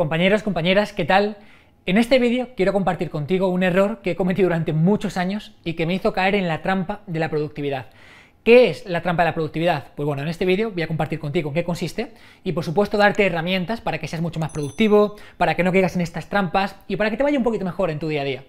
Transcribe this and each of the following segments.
Compañeros, compañeras, ¿qué tal? En este vídeo quiero compartir contigo un error que he cometido durante muchos años y que me hizo caer en la trampa de la productividad. ¿Qué es la trampa de la productividad? Pues bueno, en este vídeo voy a compartir contigo en qué consiste y por supuesto darte herramientas para que seas mucho más productivo, para que no caigas en estas trampas y para que te vaya un poquito mejor en tu día a día.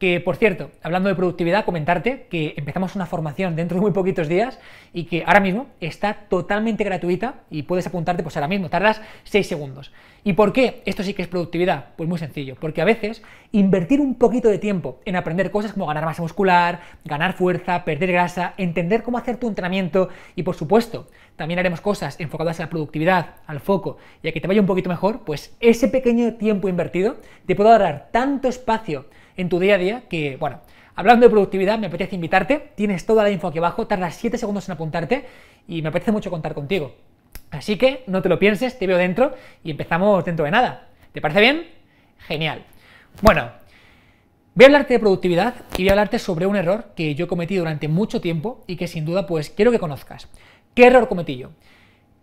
Que, por cierto, hablando de productividad, comentarte que empezamos una formación dentro de muy poquitos días y que ahora mismo está totalmente gratuita y puedes apuntarte pues ahora mismo, tardas 6 segundos. ¿Y por qué esto sí que es productividad? Pues muy sencillo, porque a veces invertir un poquito de tiempo en aprender cosas como ganar masa muscular, ganar fuerza, perder grasa, entender cómo hacer tu entrenamiento y, por supuesto, también haremos cosas enfocadas a la productividad, al foco y a que te vaya un poquito mejor, pues ese pequeño tiempo invertido te puede ahorrar tanto espacio en tu día a día que, bueno, hablando de productividad, me apetece invitarte, tienes toda la info aquí abajo, tardas 7 segundos en apuntarte y me apetece mucho contar contigo. Así que no te lo pienses, te veo dentro y empezamos dentro de nada. ¿Te parece bien? Genial. Bueno, Voy a hablarte de productividad y voy a hablarte sobre un error que yo cometí durante mucho tiempo y que sin duda pues quiero que conozcas. ¿Qué error cometí yo?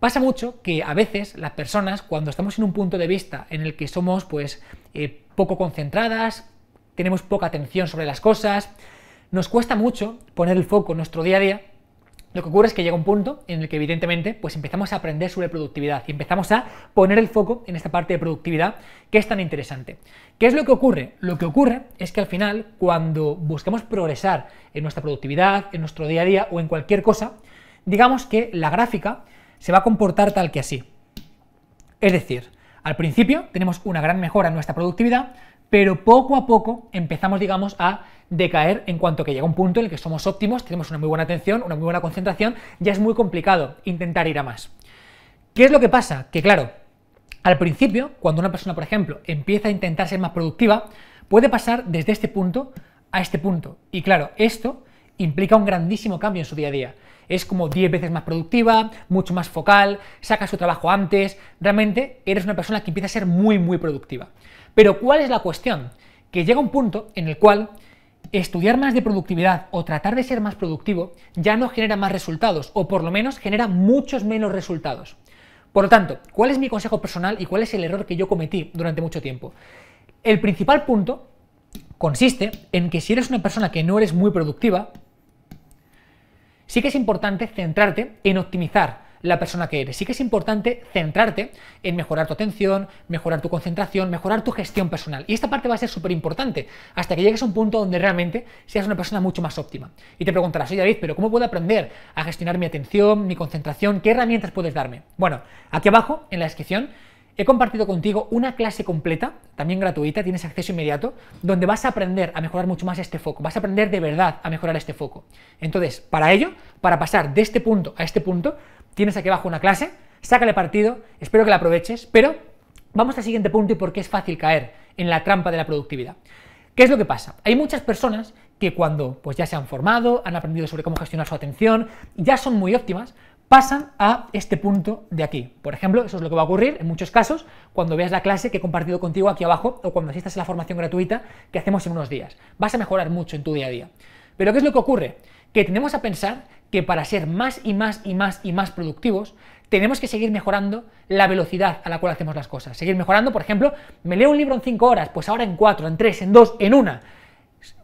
Pasa mucho que a veces las personas cuando estamos en un punto de vista en el que somos pues eh, poco concentradas, tenemos poca atención sobre las cosas, nos cuesta mucho poner el foco en nuestro día a día. Lo que ocurre es que llega un punto en el que evidentemente pues empezamos a aprender sobre productividad y empezamos a poner el foco en esta parte de productividad que es tan interesante. ¿Qué es lo que ocurre? Lo que ocurre es que al final cuando buscamos progresar en nuestra productividad, en nuestro día a día o en cualquier cosa, digamos que la gráfica se va a comportar tal que así. Es decir, al principio tenemos una gran mejora en nuestra productividad, pero poco a poco empezamos, digamos, a decaer en cuanto que llega un punto en el que somos óptimos, tenemos una muy buena atención, una muy buena concentración, ya es muy complicado intentar ir a más. ¿Qué es lo que pasa? Que claro, al principio, cuando una persona, por ejemplo, empieza a intentar ser más productiva, puede pasar desde este punto a este punto. Y claro, esto implica un grandísimo cambio en su día a día. Es como 10 veces más productiva, mucho más focal, saca su trabajo antes, realmente eres una persona que empieza a ser muy, muy productiva. Pero ¿cuál es la cuestión? Que llega un punto en el cual estudiar más de productividad o tratar de ser más productivo ya no genera más resultados o por lo menos genera muchos menos resultados. Por lo tanto, ¿cuál es mi consejo personal y cuál es el error que yo cometí durante mucho tiempo? El principal punto consiste en que si eres una persona que no eres muy productiva, sí que es importante centrarte en optimizar la persona que eres. Sí que es importante centrarte en mejorar tu atención, mejorar tu concentración, mejorar tu gestión personal. Y esta parte va a ser súper importante hasta que llegues a un punto donde realmente seas una persona mucho más óptima. Y te preguntarás, oye David, pero ¿cómo puedo aprender a gestionar mi atención, mi concentración? ¿Qué herramientas puedes darme? Bueno, aquí abajo en la descripción he compartido contigo una clase completa, también gratuita, tienes acceso inmediato, donde vas a aprender a mejorar mucho más este foco, vas a aprender de verdad a mejorar este foco. Entonces, para ello, para pasar de este punto a este punto, tienes aquí abajo una clase, sácale partido, espero que la aproveches, pero vamos al siguiente punto y por qué es fácil caer en la trampa de la productividad. ¿Qué es lo que pasa? Hay muchas personas que cuando pues, ya se han formado, han aprendido sobre cómo gestionar su atención, ya son muy óptimas, pasan a este punto de aquí. Por ejemplo, eso es lo que va a ocurrir en muchos casos cuando veas la clase que he compartido contigo aquí abajo o cuando asistas a la formación gratuita que hacemos en unos días. Vas a mejorar mucho en tu día a día. Pero ¿qué es lo que ocurre? Que tenemos a pensar que para ser más y más y más y más productivos, tenemos que seguir mejorando la velocidad a la cual hacemos las cosas. Seguir mejorando, por ejemplo, me leo un libro en 5 horas, pues ahora en 4, en 3, en 2, en 1.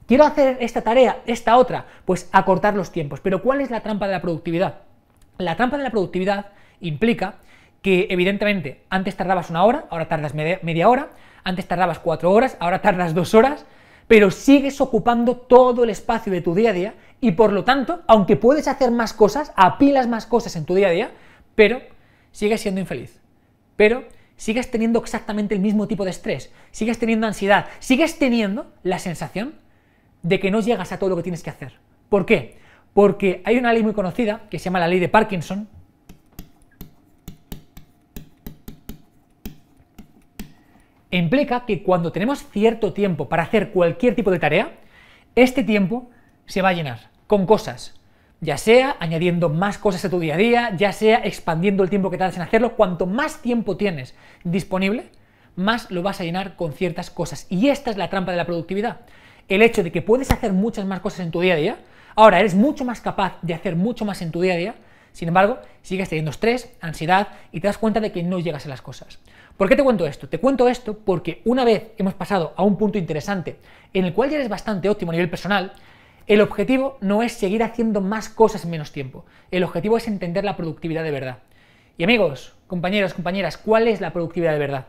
Quiero hacer esta tarea, esta otra, pues acortar los tiempos. Pero ¿cuál es la trampa de la productividad? La trampa de la productividad implica que evidentemente antes tardabas una hora, ahora tardas media, hora, antes tardabas cuatro horas, ahora tardas dos horas, pero sigues ocupando todo el espacio de tu día a día y por lo tanto, aunque puedes hacer más cosas, apilas más cosas en tu día a día, pero sigues siendo infeliz. Pero sigues teniendo exactamente el mismo tipo de estrés, sigues teniendo ansiedad, sigues teniendo la sensación de que no llegas a todo lo que tienes que hacer. ¿Por qué? Porque hay una ley muy conocida que se llama la ley de Parkinson, implica que cuando tenemos cierto tiempo para hacer cualquier tipo de tarea, este tiempo se va a llenar con cosas, ya sea añadiendo más cosas a tu día a día, ya sea expandiendo el tiempo que tardas en hacerlo, cuanto más tiempo tienes disponible, más lo vas a llenar con ciertas cosas. Y esta es la trampa de la productividad. El hecho de que puedes hacer muchas más cosas en tu día a día, ahora eres mucho más capaz de hacer mucho más en tu día a día, sin embargo, sigues teniendo estrés, ansiedad y te das cuenta de que no llegas a las cosas. ¿Por qué te cuento esto? Te cuento esto porque una vez hemos pasado a un punto interesante en el cual ya eres bastante óptimo a nivel personal, el objetivo no es seguir haciendo más cosas en menos tiempo. El objetivo es entender la productividad de verdad. Y amigos, compañeros, compañeras, ¿cuál es la productividad de verdad?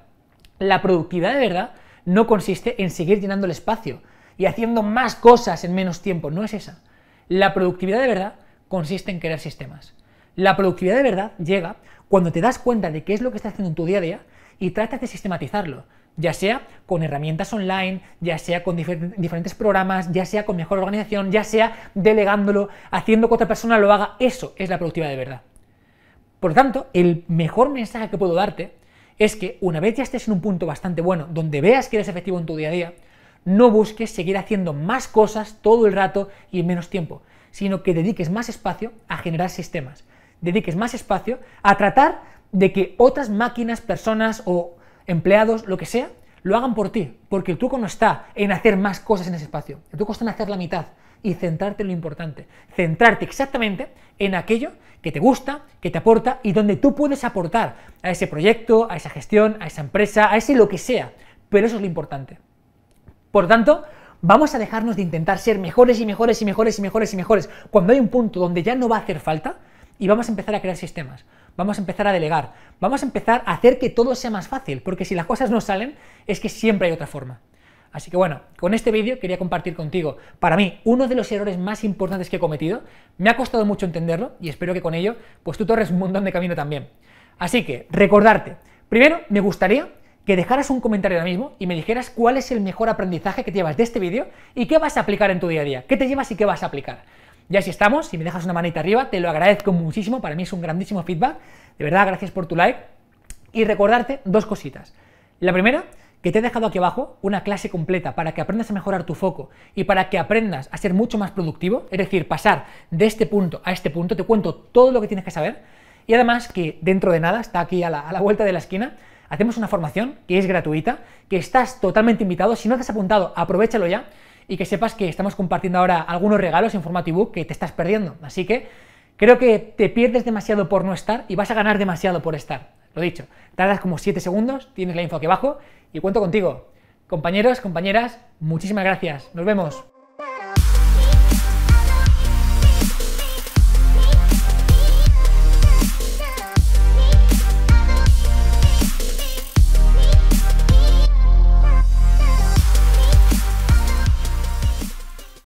La productividad de verdad no consiste en seguir llenando el espacio y haciendo más cosas en menos tiempo, no es esa. La productividad de verdad consiste en crear sistemas. La productividad de verdad llega cuando te das cuenta de qué es lo que estás haciendo en tu día a día y tratas de sistematizarlo, ya sea con herramientas online, ya sea con diferentes programas, ya sea con mejor organización, ya sea delegándolo, haciendo que otra persona lo haga. Eso es la productividad de verdad. Por lo tanto, el mejor mensaje que puedo darte es que una vez ya estés en un punto bastante bueno, donde veas que eres efectivo en tu día a día, no busques seguir haciendo más cosas todo el rato y en menos tiempo, sino que dediques más espacio a generar sistemas, dediques más espacio a tratar de que otras máquinas, personas o empleados, lo que sea, lo hagan por ti, porque el truco no está en hacer más cosas en ese espacio, el truco está en hacer la mitad y centrarte en lo importante, centrarte exactamente en aquello que te gusta, que te aporta y donde tú puedes aportar a ese proyecto, a esa gestión, a esa empresa, a ese lo que sea, pero eso es lo importante. Por tanto, vamos a dejarnos de intentar ser mejores y mejores y mejores y mejores y mejores. Cuando hay un punto donde ya no va a hacer falta, y vamos a empezar a crear sistemas, vamos a empezar a delegar, vamos a empezar a hacer que todo sea más fácil, porque si las cosas no salen es que siempre hay otra forma. Así que bueno, con este vídeo quería compartir contigo, para mí, uno de los errores más importantes que he cometido, me ha costado mucho entenderlo y espero que con ello, pues tú torres un montón de camino también. Así que, recordarte, primero me gustaría que dejaras un comentario ahora mismo y me dijeras cuál es el mejor aprendizaje que llevas de este vídeo y qué vas a aplicar en tu día a día, qué te llevas y qué vas a aplicar. Ya así estamos, si me dejas una manita arriba, te lo agradezco muchísimo, para mí es un grandísimo feedback, de verdad, gracias por tu like, y recordarte dos cositas. La primera, que te he dejado aquí abajo una clase completa para que aprendas a mejorar tu foco y para que aprendas a ser mucho más productivo, es decir, pasar de este punto a este punto, te cuento todo lo que tienes que saber, y además que dentro de nada, está aquí a la, a la vuelta de la esquina, hacemos una formación que es gratuita, que estás totalmente invitado, si no te has apuntado, aprovechalo ya, y que sepas que estamos compartiendo ahora algunos regalos en formato ebook que te estás perdiendo. Así que creo que te pierdes demasiado por no estar y vas a ganar demasiado por estar. Lo dicho, tardas como 7 segundos, tienes la info aquí abajo y cuento contigo. Compañeros, compañeras, muchísimas gracias. Nos vemos.